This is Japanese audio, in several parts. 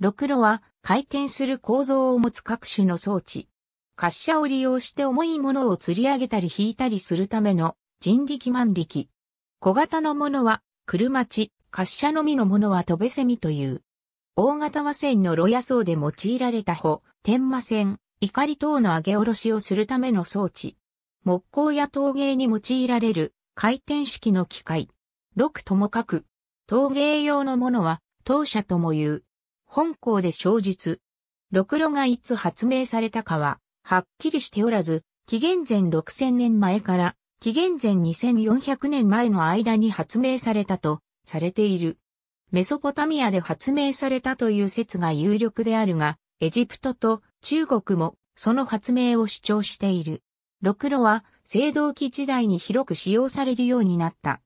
ろくろは回転する構造を持つ各種の装置。滑車を利用して重いものを吊り上げたり引いたりするための人力万力。小型のものは、車地、滑車のみのものは飛べセミという。大型和船の炉屋層で用いられた帆、天馬船、怒り等の上げ下ろしをするための装置。木工や陶芸に用いられる回転式の機械。六ともかく。陶芸用のものは、当社とも言う。本校で生術。ろくろがいつ発明されたかは、はっきりしておらず、紀元前6000年前から、紀元前2400年前の間に発明されたと、されている。メソポタミアで発明されたという説が有力であるが、エジプトと中国もその発明を主張している。ろくろは、青銅器時代に広く使用されるようになった。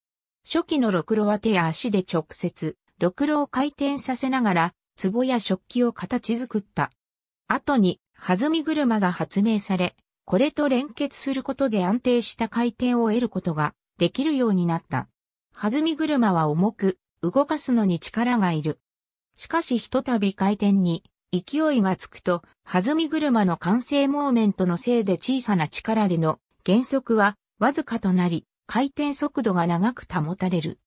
初期のろくろは手や足で直接、ろくろを回転させながら、壺や食器を形作った。後に、弾み車が発明され、これと連結することで安定した回転を得ることができるようになった。弾み車は重く、動かすのに力がいる。しかしひとたび回転に勢いがつくと、弾み車の完成モーメントのせいで小さな力での減速はわずかとなり、回転速度が長く保たれる。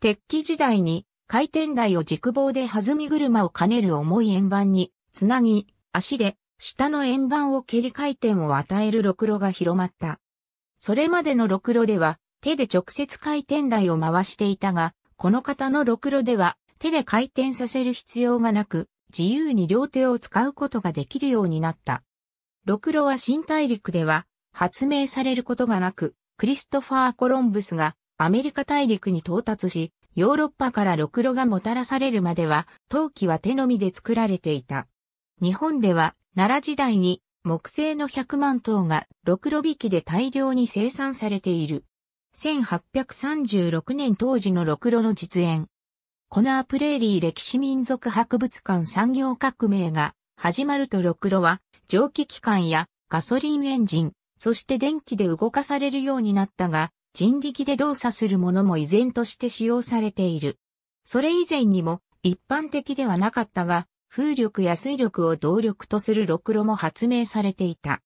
鉄器時代に回転台を軸棒で弾み車を兼ねる重い円盤につなぎ、足で下の円盤を蹴り回転を与えるろくろが広まった。それまでのろくろでは手で直接回転台を回していたが、この方のろくろでは手で回転させる必要がなく、自由に両手を使うことができるようになった。ろくろは新大陸では発明されることがなく、クリストファー・コロンブスがアメリカ大陸に到達し、ヨーロッパからろくろがもたらされるまでは、陶器は手のみで作られていた。日本では、奈良時代に木製の100万頭がろくろ引きで大量に生産されている。1836年当時のろくろの実演。コナープレーリー歴史民族博物館産業革命が始まるとろくろは蒸気機関やガソリンエンジン、そして電気で動かされるようになったが、人力で動作するものも依然として使用されている。それ以前にも一般的ではなかったが、風力や水力を動力とするろくろも発明されていた。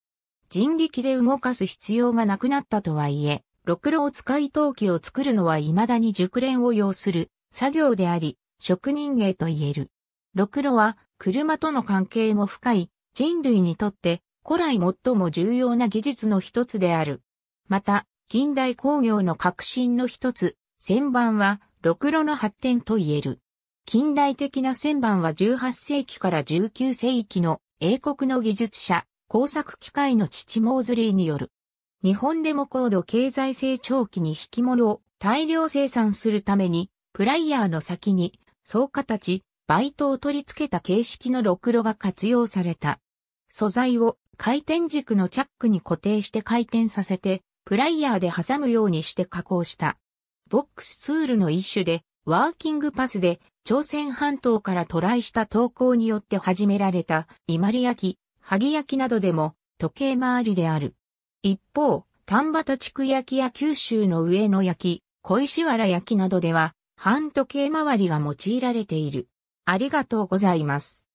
人力で動かす必要がなくなったとはいえ、ろくろを使い陶器を作るのは未だに熟練を要する作業であり、職人芸と言える。ろくろは車との関係も深い人類にとって古来最も重要な技術の一つである。また、近代工業の革新の一つ、旋盤は、ろくろの発展と言える。近代的な旋盤は18世紀から19世紀の英国の技術者、工作機械の父モーズリーによる。日本でも高度経済成長期に引き物を大量生産するために、プライヤーの先に、そう形、バイトを取り付けた形式のろくろが活用された。素材を回転軸のチャックに固定して回転させて、プライヤーで挟むようにして加工した。ボックスツールの一種で、ワーキングパスで、朝鮮半島から渡来した投稿によって始められた、イマリ焼、き、萩焼きなどでも、時計回りである。一方、丹畑地区焼きや九州の上野焼、き、小石原焼きなどでは、半時計回りが用いられている。ありがとうございます。